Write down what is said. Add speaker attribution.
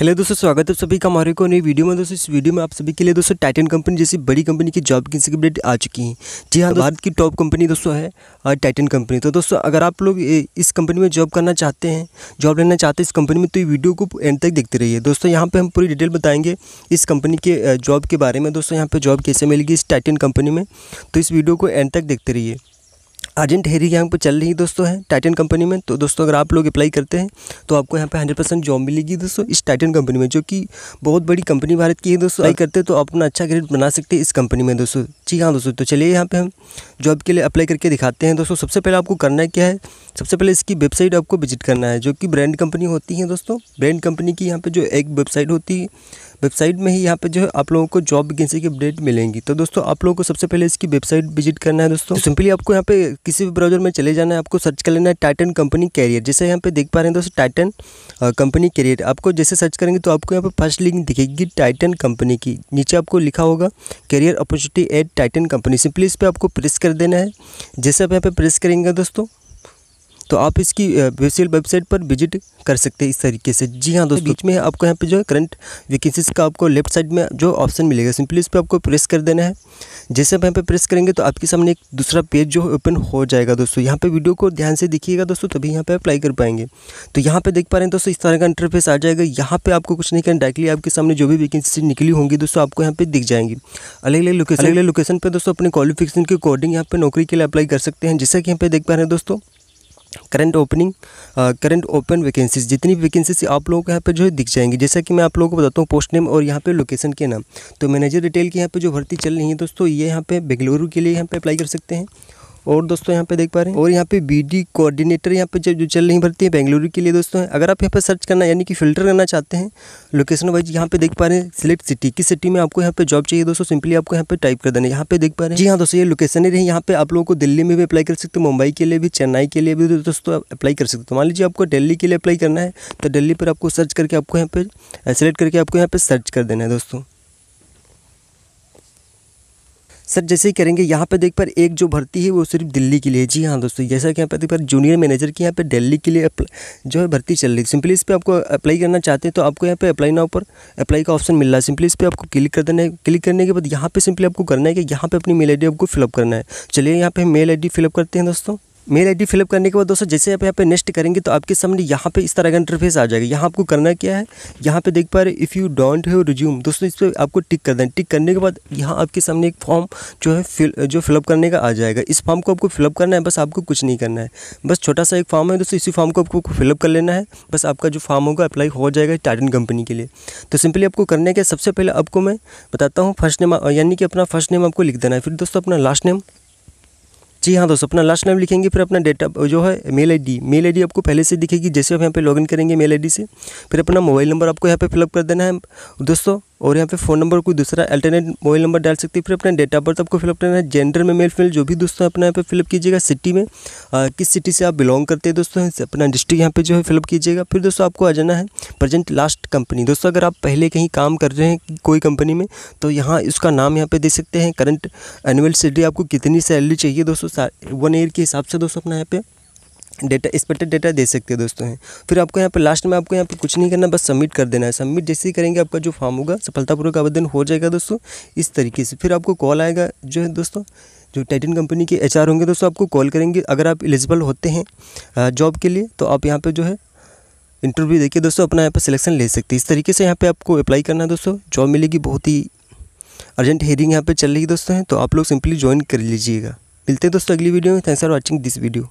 Speaker 1: hello दोस्तों स्वागत है सभी का हमारे को नई वीडियो में दोस्तों इस वीडियो में आप सभी के लिए दोस्तों टाइटन कंपनी जैसी बड़ी कंपनी की जॉब की अपडेट आ चुकी हैं जी हाँ भारत तो की टॉप कंपनी दोस्तों है टाइटन कंपनी तो दोस्तों अगर आप लोग इस कंपनी में जॉब करना चाहते हैं जॉब लेना चाहते हैं इस कंपनी में तो ये वीडियो को एंड तक देखते रहिए दोस्तों यहाँ पर हम पूरी डिटेल बताएंगे इस कंपनी के जॉब के बारे में दोस्तों यहाँ पर जॉब कैसे मिलेगी इस टाइटन कंपनी में तो इस वीडियो को एंड तक देखते रहिए अर्जेंट हेरी यहाँ पर चल रही है दोस्तों है टाइटन कंपनी में तो दोस्तों अगर आप लोग अप्लाई करते हैं तो आपको यहाँ पे हंड्रेड परसेंट जॉब मिलेगी दोस्तों इस टाइटन कंपनी में जो कि बहुत बड़ी कंपनी भारत की है दोस्तों अप्लाई करते हैं तो अपना अच्छा ग्रेड बना सकते हैं इस कंपनी में दोस्तों जी हाँ दोस्तों तो चलिए यहाँ पर हम जॉब के लिए अप्लाई करके दिखाते हैं दोस्तों सबसे पहले आपको करना क्या है सबसे पहले इसकी वेबसाइट आपको विजिट करना है जो कि ब्रांड कंपनी होती है दोस्तों ब्रांड कंपनी की यहाँ पर जो एक वेबसाइट होती है वेबसाइट में ही यहाँ पे जो है आप लोगों को जॉब वैकेंसी की अपडेट मिलेंगी तो दोस्तों आप लोगों को सबसे पहले इसकी वेबसाइट विजिट करना है दोस्तों सिंपली तो आपको यहाँ पे किसी भी ब्राउज़र में चले जाना है आपको सर्च कर लेना है टाइटन कंपनी कैरियर जैसे यहाँ पे देख पा रहे हैं दोस्तों टाइटन कंपनी कैरियर आपको जैसे सर्च करेंगे तो आपको यहाँ पे फर्स्ट लिंक दिखेगी टाइटन कंपनी की नीचे आपको लिखा होगा career opportunity at Titan company simply इस पर आपको प्रेस कर देना है जैसे आप यहाँ पर प्रेस करेंगे दोस्तों तो आप इसकी ऑफिशियल वेबसाइट पर विजिट कर सकते हैं इस तरीके से जी हाँ दोस्तों बीच में आपको यहाँ पे जो है करंट वैकेंसीज का आपको लेफ्ट साइड में जो ऑप्शन मिलेगा सिंपली इस पर आपको प्रेस कर देना है जैसे आप यहाँ पे प्रेस करेंगे तो आपके सामने एक दूसरा पेज जो है ओपन हो जाएगा दोस्तों यहाँ पे वीडियो को ध्यान से देखिएगा दोस्तों तभी यहाँ पे अप्लाई कर पाएंगे तो यहाँ पे देख पा रहे हैं दोस्तों इस तरह का इंटरफेस आ जाएगा यहाँ पे आपको कुछ नहीं करना डायरेक्टली आपके सामने जो भी वैकेंसी निकली होंगी दोस्तों आपको यहाँ पे दिख जाएंगी अलग अलग लोकेशन अलग अलग लोकेशन पर दोस्तों अपने क्वालिफिकेशन के अकॉर्डिंग यहाँ पर नौकरी के लिए अप्लाई कर सकते हैं जैसा कि यहाँ पे देख पा रहे हैं दोस्तों current opening current open vacancies जितनी भी वैकेंसीज आप लोगों को यहाँ पे जो है दिख जाएंगी जैसा कि मैं आप लोगों को बताता हूँ पोस्ट नेम और यहाँ पे लोकेशन के नाम तो मैनेजर डिटेल की यहाँ पे जो भर्ती चल रही है दोस्तों ये यहाँ पे बेंगलुरु के लिए यहाँ पे अप्लाई कर सकते हैं और दोस्तों यहाँ पे देख पा रहे हैं और यहाँ पे बी कोऑर्डिनेटर यहाँ पे जो चल रही भरती है बेंगलुरु के लिए दोस्तों अगर आप यहाँ पे सर्च करना यानी कि फिल्टर करना चाहते हैं लोकेशन वाइज यहाँ पे देख पा रहे हैं सिलेक्ट सिटी किस सिटी में आपको यहाँ पे जॉब चाहिए दोस्तों सिंपली आपको यहाँ पे टाइप कर देना यहाँ पे देख पा रहे हैं जी हाँ दोस्तों ये लोकेशन ही रही यहाँ पे आप लोगों को दिल्ली में भी अप्लाई कर सकते हो मुंबई के लिए भी चेन्नई के लिए भी दोस्तों अप्लाई कर सकते हो मान लीजिए आपको दिल्ली के लिए अप्लाई करना है तो दिल्ली पर आपको सर्च करके आपको यहाँ पे सेलेक्ट करके आपको यहाँ पे सर्च कर देना है दोस्तों सर जैसे ही करेंगे यहाँ पे देख पर एक जो भर्ती है वो सिर्फ दिल्ली के लिए जी हाँ दोस्तों जैसा कि यहाँ पे देख पर जूनियर मैनेजर की यहाँ पे दिल्ली के लिए जो है भर्ती चल रही है सिंपली इस पर आपको अप्लाई करना चाहते हैं तो आपको यहाँ पे अप्लाई ना ऊपर अप्लाई का ऑप्शन मिल रहा है सिंपली इस पर आपको क्लिक कर देना है क्लिक करने के बाद यहाँ पर सिंपली आपको करना है कि यहाँ पर अपनी मेल आई आपको फिलअप करना है चलिए यहाँ पर मेल आई फिलअप करते हैं दोस्तों मेल आईडी फिलअप करने के बाद दोस्तों जैसे आप यहाँ पे नेक्स्ट करेंगे तो आपके सामने यहाँ पे इस तरह का इंटरफेस आ जाएगा यहाँ आपको करना क्या है यहाँ पे देख पा रहे if you don't have resume दोस्तों इस पर आपको टिक कर दें टिक करने के बाद यहाँ आपके सामने एक फॉर्म जो है फिल जो फिलअप करने का आ जाएगा इस फॉर्म को आपको फिलअप करना है बस आपको कुछ नहीं करना है बस छोटा सा एक फॉर्म है दोस्तों इसी फॉर्म को आपको फिलअप कर लेना है बस आपका जो फॉर्म होगा अप्लाई हो जाएगा टाइटन कंपनी के लिए तो सिंपली आपको करने के सबसे पहले आपको मैं बताता हूँ फर्स्ट नेम यानी कि अपना फर्स्ट नेम आपको लिख देना है फिर दोस्तों अपना लास्ट नेम जी हाँ दोस्तों अपना लास्ट नाम लिखेंगे फिर अपना डेटा जो है मेल आईडी मेल आईडी आपको पहले से दिखेगी जैसे आप यहाँ पे लॉगिन करेंगे मेल आईडी से फिर अपना मोबाइल नंबर आपको यहाँ पे फिलअप कर देना है दोस्तों और यहाँ पे फ़ोन नंबर कोई दूसरा अल्टरनेट मोबाइल नंबर डाल सकते हैं फिर अपना डेट ऑफ बर्थ आपको फिलअप करना है जेंडर में मेल फीमेल जो भी दोस्तों अपना यहाँ पे फिलअप कीजिएगा सिटी में आ, किस सिटी से आप बिलोंग करते हैं दोस्तों अपना डिस्ट्रिक्ट यहाँ पे जो है फिलअप कीजिएगा फिर दोस्तों आपको आ जाना है प्रेजेंट लास्ट कंपनी दोस्तों अगर आप पहले कहीं काम कर रहे हैं कोई कंपनी में तो यहाँ इसका नाम यहाँ पर दे सकते हैं करंट एनुअल सैलरी आपको कितनी सैलरी चाहिए दोस्तों वन ईयर के हिसाब से दोस्तों अपना यहाँ पे डेटा एक्सपेक्टेड डेटा दे सकते हैं दोस्तों हैं फिर आपको यहाँ पर लास्ट में आपको यहाँ पर कुछ नहीं करना बस सबमिट कर देना है सबमिट जैसे ही करेंगे आपका जो फॉर्म होगा सफलतापूर्वक आवेदन हो जाएगा दोस्तों इस तरीके से फिर आपको कॉल आएगा जो है दोस्तों जो टाइटन कंपनी के एच होंगे दोस्तों आपको कॉल करेंगे अगर आप एलिजिबल होते हैं जॉब के लिए तो आप यहाँ पर जो है इंटरव्यू देखिए दोस्तों अपना यहाँ पर सिलेक्शन ले सकते हैं इस तरीके से यहाँ पर आपको अप्लाई करना है दोस्तों जॉब मिलेगी बहुत ही अर्जेंट हेयरिंग यहाँ पर चल रही है दोस्तों तो आप लोग सिंपली ज्वाइन कर लीजिएगा मिलते हैं दोस्तों अगली वीडियो में thanks for watching this video